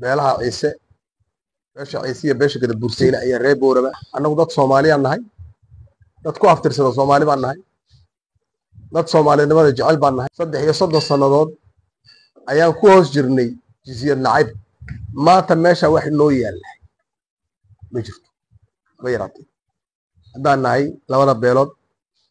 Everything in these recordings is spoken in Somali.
beelaha ciise beesha ciise iyo beesha gada burseyne ayaa ree booraba annagu dad soomaaliyaan nahay dad ku aftirsada soomaali baan nahay dad soomaalinimada jecel baan nahay saddex iyo soddon sannadood ayaan ku hoos jirnay jiziyad nacayb maanta meesha wax noo yaalla ma jirto ma yaraatee haddaan nahay labada beelood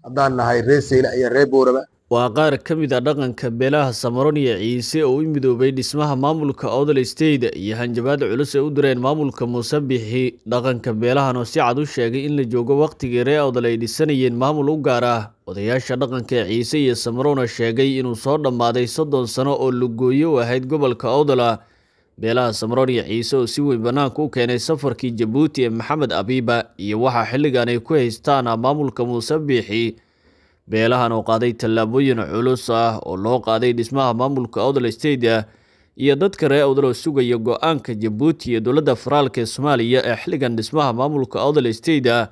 haddaan nahay ree seyne ayaa ree booraba waa qaar ka mid a ah dhaqanka beelaha samaronia ciise oo u midoobay dhismaha maamulka odolesteyda iyo hanjabaad culus ay u direen maamulka muusabixi dhaqanka beelahan oo si cad u sheegay in la joogo wakhtigii ree odol ay dhisanayeen maamul u gaar ah odayaasha dhaqanka ee ciise iyo samarona sheegay inuu soo dhammaaday soddon sano oo lagooyo u ahayd gobolka odola beelaha samaronia ciise oo si weyn bannaanka u keenay safarkii jabuuti ee maxamed abiiba iyo waxaa xilligan ay ku haystaana maamulka muusabixi beelahan oo qaaday tallaabooyin culus ah oo loo qaaday dhismaha maamulka odol stata iyo dadka reer odal oo sugaya go-aanka jabuuti iyo dowladda federaalka ee soomaaliya ee xilligan dhismaha maamulka odol stata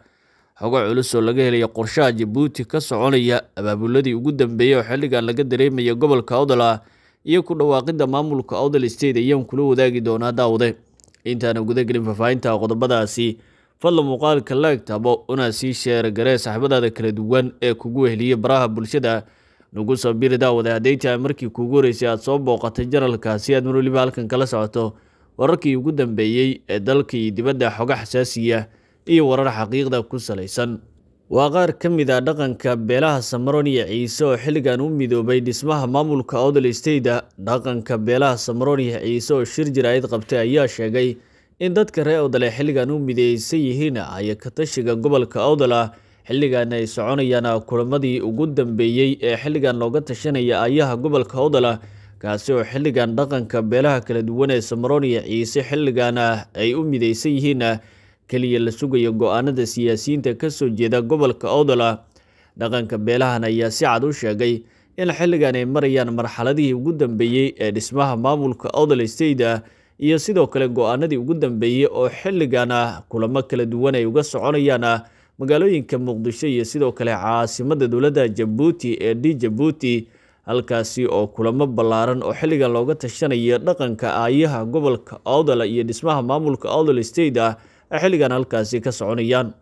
xogo culus oo laga helaya qorshaha jabuuti ka soconaya abaabuladii ugu dambeeyey oo xilligan laga dareemaya gobolka odola iyo ku dhawaaqidda maamulka odol stata ayaan kula wadaagi doonaa daawade intaana gudagelin faahfaahinta qodobadaasi fadlan muuqaalka like tabo una sii sheer garee saaxiibadaada kala duwan ee kugu heliya baraha bulshada nagu soo biri daawada hadday tahay markii kuugu horeysay aada soo booqatay jaralka si aad mar weliba halkan kala socoto wararkii ugu dambeeyey ee dalka iyo dibadda xoga xasaasiya iyo warar xaqiiqda ku salaysan waa qaar ka mid a ah dhaqanka beelaha samaroon iyo ciise oo xilligan u midoobay dhismaha maamulka odol stayda dhaqanka beelaha samaroon iyo ciise oo shir jiraayad qabtay ayaa sheegay in dadka ree awdal ee xilligan u mideysan yihiin ay ka tashiga gobolka awdal ah xilligan ay soconayaan kulamadii ugu dambeeyey ee xilligan looga tashanaya ayaha gobolka awdal kaasi oo xilligan dhaqanka beelaha kala duwan ee samarooniya ciise xilligan ay u mideysan yihiin keliya la sugayo go-aanada siyaasiyiinta kasoo jeeda gobolka awdal dhaqanka beelahan ayaa si cad u sheegay in xilligan ay marayaan marxaladihii ugu dambeeyey ee dhismaha maamulka awdal stayda iyo sidoo kale go-aanadii ugu dambeeyey oo xilligan kulamo kala duwan ay uga soconayaana magaalooyinka muqdisho iyo sidoo kale caasimada dowladda jabuuti ee d jabuuti halkaasi oo kulamo ballaaran oo xilligan looga tashanayo dhaqanka aayaha gobolka odal iyo dhismaha maamulka odal state ah ay xilligan halkaasi ka soconayaan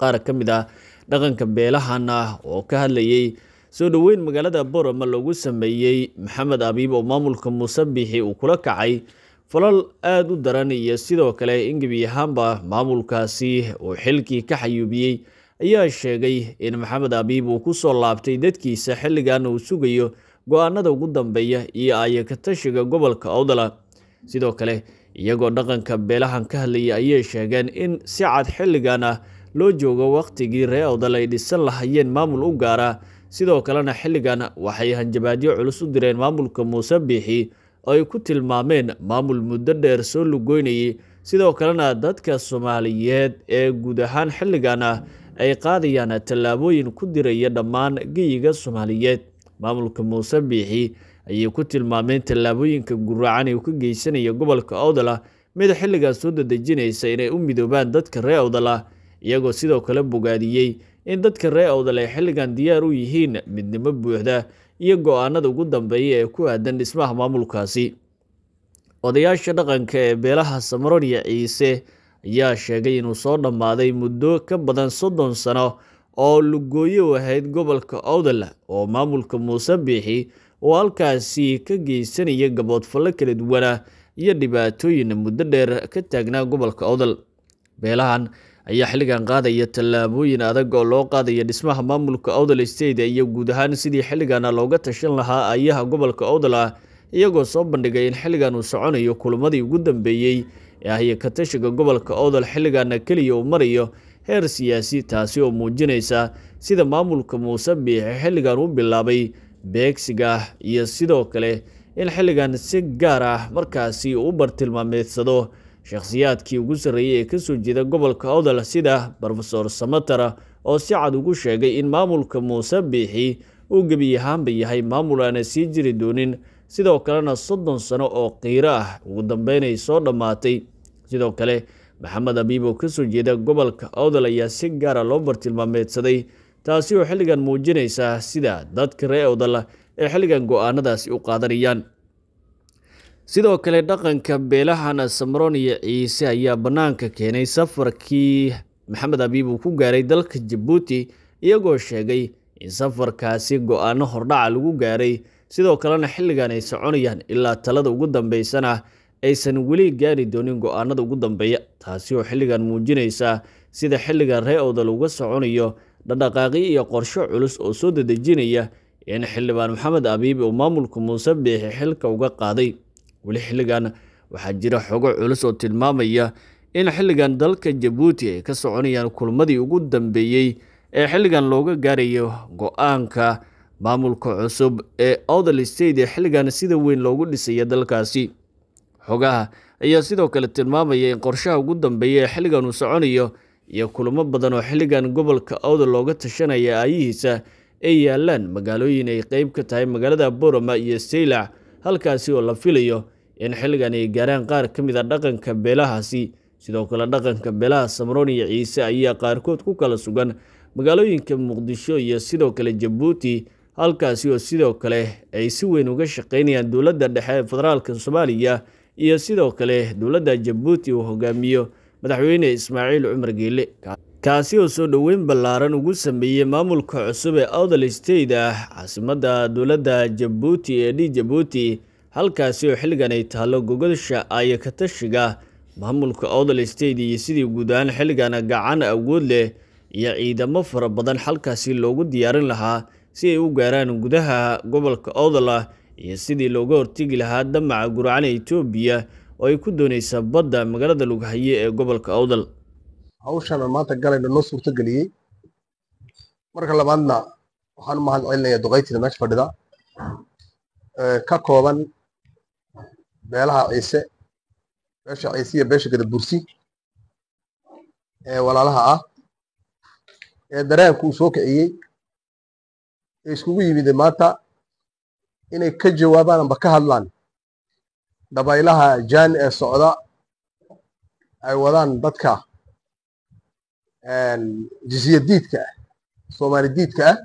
qaar ka mid ah dhaqanka beelahana ah oo ka hadlayay soo dhoweyn magaalada borama lagu sameeyey maxamed abiib oo maamulka muuse bixi uu kula kacay falal aad u daran iyo sidoo kale in gebi ahaanba maamulkaasi uu xilkii ka xayuubiyey ayaa sheegay in maxamed abiib uu ku soo laabtay dadkiisa xilligan uu sugayo go-aanada ugu dambeeya iyo aayaka tashiga gobolka owdala sidoo kale iyagoo dhaqanka beelahan ka hadlaya ayay sheegeen in si cad xilligan ah loo joogo wakhtigii ree owdal ay dhisan lahayeen maamul u gaara sidoo kalena xilligan waxay hanjabaadyo culus u direen maamulka muuse biixi oo ay ku tilmaameen maamul muddo dheer soo lugoynayay sidoo kalena dadka soomaaliyeed ee guud ahaan xilligan ay qaadayaan tallaabooyin ku diraya dhammaan geyiga soomaaliyeed maamulka muuse biixi ayay ku tilmaameen tallaabooyinka guracan ee ka geysanaya gobolka owdala mid xilligaas soo dadejinaysa inay u midoobaan dadka reer owdala iyagoo sidoo kale bogaadiyey in dadka ree ay xilligan diyaar u yihiin midnimo buuxda iyo go-aanada ugu dambeeya ee ku aadan dhismaha maamulkaasi odayaasha dhaqanka ee beelaha samaronia ciise ayaa sheegay inuu soo dhammaaday muddo ka badan soddon sano oo lugooyo u ahayd gobolka owdal oo maamulka muuse biixi oo halkaasi ka geysanaya gaboodfallo kala duwana iyo dhibaatooyin muddo dheer ka taagnaa gobolka owdal beelahan ayaa xilligan qaadaya tallaabooyin adag oo loo qaadaya dhismaha maamulka owdal state iyo guud ahaan sidii xilligana looga tashan lahaa ayaha gobolka owdal ah iyagoo soo bandhigay in xilligan uu soconayo kulamadii ugu dambeeyey ee ahya ka tashiga gobolka owdal xilligana keliya uu marayo heer siyaasi taasi oo muujinaysa sida maamulka muuse biixi xilligan u bilaabay beegsiga ah iyo sidoo kale in xilligan si gaar ah markaasi uu bartilmaameedsado shakhsiyaadkii ugu sarreeyey ee ka soo jeeda gobolka odal sida brofesor samatara oo si cad ugu sheegay in maamulka muuse biixi uu gebi ahaanba yahay maamul aana sii jiri doonin sidoo kalena soddon sano oo qiiro ah ugu dambeyn ay soo dhammaatay sidoo kale maxamed abiib oo ka soo jeeda gobolka odal ayaa si gaara ah loo bartilmaameedsaday taasi oo xilligan muujinaysa sida dadka ree odal ee xilligan go-aanadaasi u qaadanayaan sidoo kale dhaqanka beelahana samroon iyo ciise ayaa bannaanka keenay safarkii maxamed abiib uu ku gaaray dalka jabuuti iyagoo sheegay in safarkaasi go'aanno hordhaca lagu gaaray sidoo kalena xilligan ay soconayaan ilaa talada ugu dambaysana aysan weli gaari doonin go ugu dambeeya taasi oo xilligan muujinaysa sida xilligan ree oodal uga soconayo dhadhaqaaqyo iyo qorsho culus oo soo dadejinaya in xildhibaan maxamed abiib uu maamulka muuse biixi xilka uga qaaday weli xilligan waxaa jira xogo culus oo tilmaamaya in xilligan dalka jabuuti ay ka soconayaan kulmadii ugu dambeeyey ee xilligan looga gaarayo go-aanka maamulka cusub ee other state ee xilligan sida weyn loogu dhisaya dalkaasi xogaha ayaa sidoo kale tilmaamaya in qorshaha ugu dambeeya ee xilligan uu soconayo iyo kulamo badan oo xilligan gobolka other looga tashanaya aayihiisa ay yaalaan magaalooyin ay qeyb ka tahay magaalada borama iyo seylac halkaasi oo la filayo in xilligan ay gaaraan qaar ka mid a ah dhaqanka beelahaasi sidoo kale dhaqanka beelaha samroon iyo ciise ayaa qaarkood ku kala sugan magaalooyinka muqdisho iyo sidoo kale jabuuti halkaasi oo sidoo kale ay si weyn uga shaqaynayaan dowladda dhexe ee federaalka soomaaliya iyo sidoo kale dowladda jabuuti uu hogaamiyo madaxweyne ismaaciil cumar geele kaasi oo soo dhoweyn ballaaran ugu sameeyey maamulka cusub ee awdal state ah caasimadda dowladda jabuuti ee d jabuuti halkaasi oo xilligan ay taalo gogosha ay katashiga maamulka awdal state iyo sidii guud ahaan xilligan gacan awood leh iyo ciidamo fara badan halkaasi loogu diyaarin lahaa si ay u gaaraan gudaha gobolka awdal iyo sidii looga hortegi lahaa damaca gurcana etoobiya oo ay ku dooneysa badda magaalada lughaye ee gobolka awdal hawshan aan maanta galayna noo suurto geliyey marka labaadna waxaan u mahad celinayaa duqaytida meesha fadhida ka kooban beelaha ciise beesha ciise iyo beesha gadabursi ee walaalaha ah ee dareenka uu soo kiciyey ee iskugu yimide maanta inay ka jawaabaan amba ka hadlaan dabaylaha jaan ee socda ay wadaan dadka jisyadiidka ah soomaali diidka ah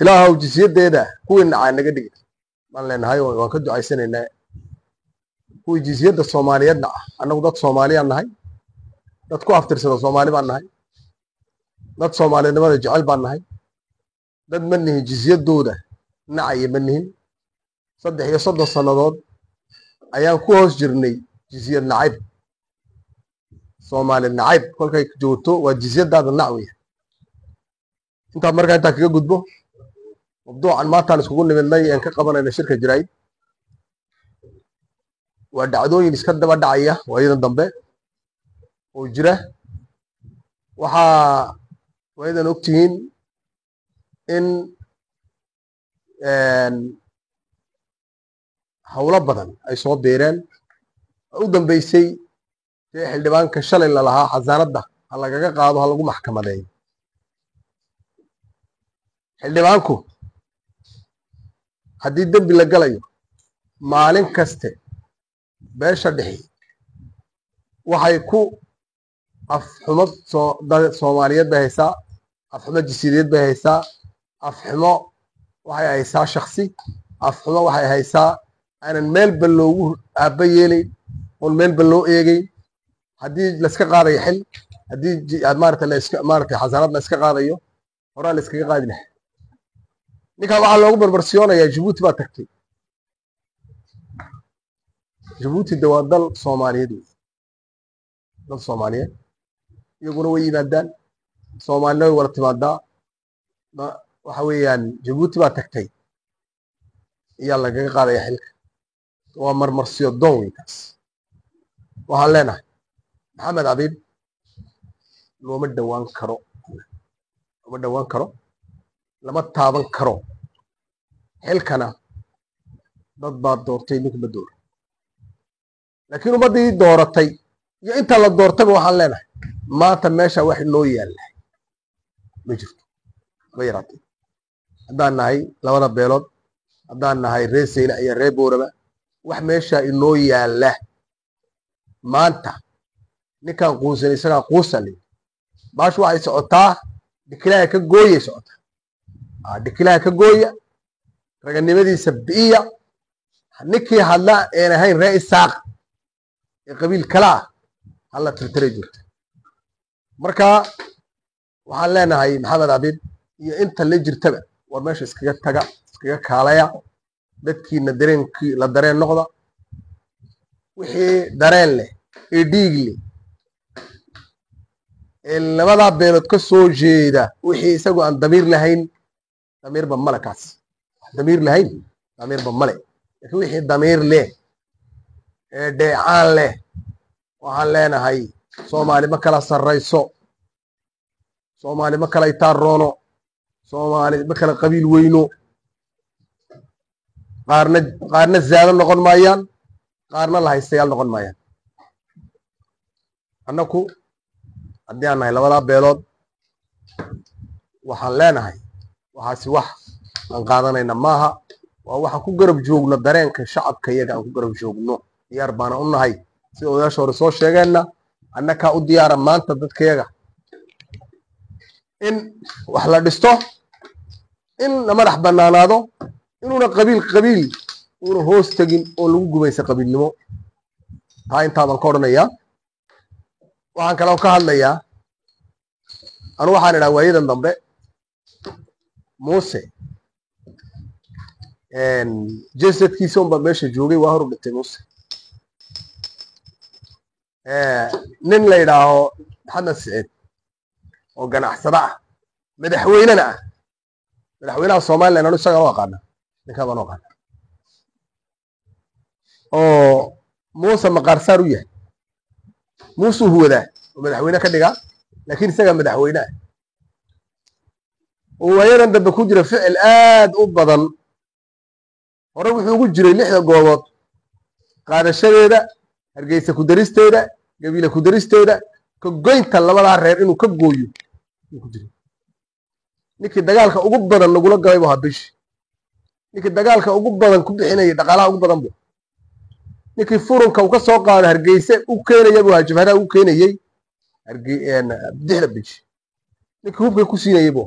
ilaahw jisyadeeda kuwii nacaa naga dhigin baan leenahay waan ka ducaysanaynaa kuwii jisyadda soomaaliyeed naca annagu dad soomaaliyaan nahay dad ku aftirsada soomaali baan nahay dad soomaalinimada jecel baan nahay dad ma nihin jisyadooda nacaya ma nihin saddex iyo soddon sannadood ayaan ku hoos jirnay jiziyad nacayb soomaali nacayb kolkay joogto waa jizyadaada nac wey intaad markaa intaa kaga gudbo mabduucan maantaan iskugu nimidnay een ka qabanayna shirka jiraay waa dhacdooyin iska daba dhacaya waayadan dambe oo jira waxaa waayadan ogtihiin in hawlo badan ay soo biireen u dambeysay kii xildhibaanka shalay lalahaa khasaaradda ha lagaga qaado ha lagu maxkamadeeyo xildhibaanku haddii dembi la galayo maalin kaste beesha dhixi waxay ku afxumo soomaaliyeed bay haysaa af xumo jasiiriyeed bay haysaa af xumo waxay haysaa shaksi af xumo waxay haysaa aanan meelba loogu aaba yeelayn oon meelba loo eegayn haddii laska qaadayo xil haddii ah, maarata maarata xasanaad la qaadayo horaa layskaga iskaga qaadi laha ninkaa waxaa loogu barbarsiyoonayaa jabuuti baa tagtay jibuuti de waa dal soomaaliyeed wey dal soomaaliyeed iyaguna way yimaadaan soomaalina way wala timaadaa waxa weeyaan jabuuti baa tagtay ayaa lagaga qaadaya xilka waa marmarsiyo doon weynkaas waxaan leenahay maxamed cadiib looma dhawaan karo looma dhawaan karo lama taaban karo xilkana dad baa doortay ninkuma doora laakiin ummaddii dooratay iyo inta la doortayba waxaan leenahay maanta meesha wax noo yaalla ma jirto ma yaraatee haddaan nahay labada beelood haddaan nahay reer seyna iyo reer booraba wax meesha inoo yaalla maanta ninkaan quusan isagaa quusal baashu waxay socotaa dhikilaha ka gooyay socotaa dhikilaha ka gooya raganimadiisa bi'iya ninkii hadla een ahayn ree isaaq ee qabiil kale ah hala tirtiray jirta marka waxaan leenahay maxamed abid iyo inta la jirtaba war meesha iskaga taga iskaga kaalaya dadkiina dareenkii la dareen noqda wixii dareen leh ee dhiig leh labadaa beelood ka soo jeeda wixii isagu aan damiir lahayn damiirba male kaas damiir lahayn damiirba male lakin wixii damiir leh ee dheecaan leh waxaan leenahay soomaali ma kala sarrayso soomaali ma kala itaaroono soomaali ma kala qabiil weyno qaarna qaarna zaado noqon maayaan qaarna lahaystayaal noqon maayaan annaku haddii aan nahay labadaa beelood waxaan leenahay waxaasi wax aan qaadanayna maaha waa waxaan ku garab joogno dareenka shacabka iyaga aan ku garab joogno diyaar baana u nahay sida odayaasha hore soo sheegeenna annakaa u diyaara maanta dadkayaga in wax la dhisto in la madax bannaanaado inuuna qabiil qabiil uuna hoos tegin oo lagu gubaysa qabiilnimo taa intaabaan ka odhanayaa waxaan kaloo ka hadlayaa anu waxaan idhaha waayadan dambe muuse jasadkiisa unbaa meesha joogay waa horu dhintay muuse nin la yidhaaho maxamed siciid oo ganacsada ah madaxweynena ah madaxweynaha somalilan anu isagaan u aqaana ninkaan baan u aqaana oo muuse maqaarsaar u yahay muusuu huwadaa oo madaxweyne ka dhigaa laakiin isagaa madaxweyneah riwaayadan dambe ku jira ficil aad u badan hore wuxuu ugu jiray lixda goobood qaadashadeeda hargeysa ku daristeeda gabiila ku daristeeda ka goynta labadaa reer inuu ka gooyo ninkii dagaalka ugu badan nagula galay bu haa bishi ninkii dagaalka ugu badan ku bixinayay dhaqaalaha ugu badan bu ninkii furunka uu ka soo qaado hargeyse u keenaya buu jabharaha u keenayey bidixda eh, binji ninkii hubkay ku siinayeybu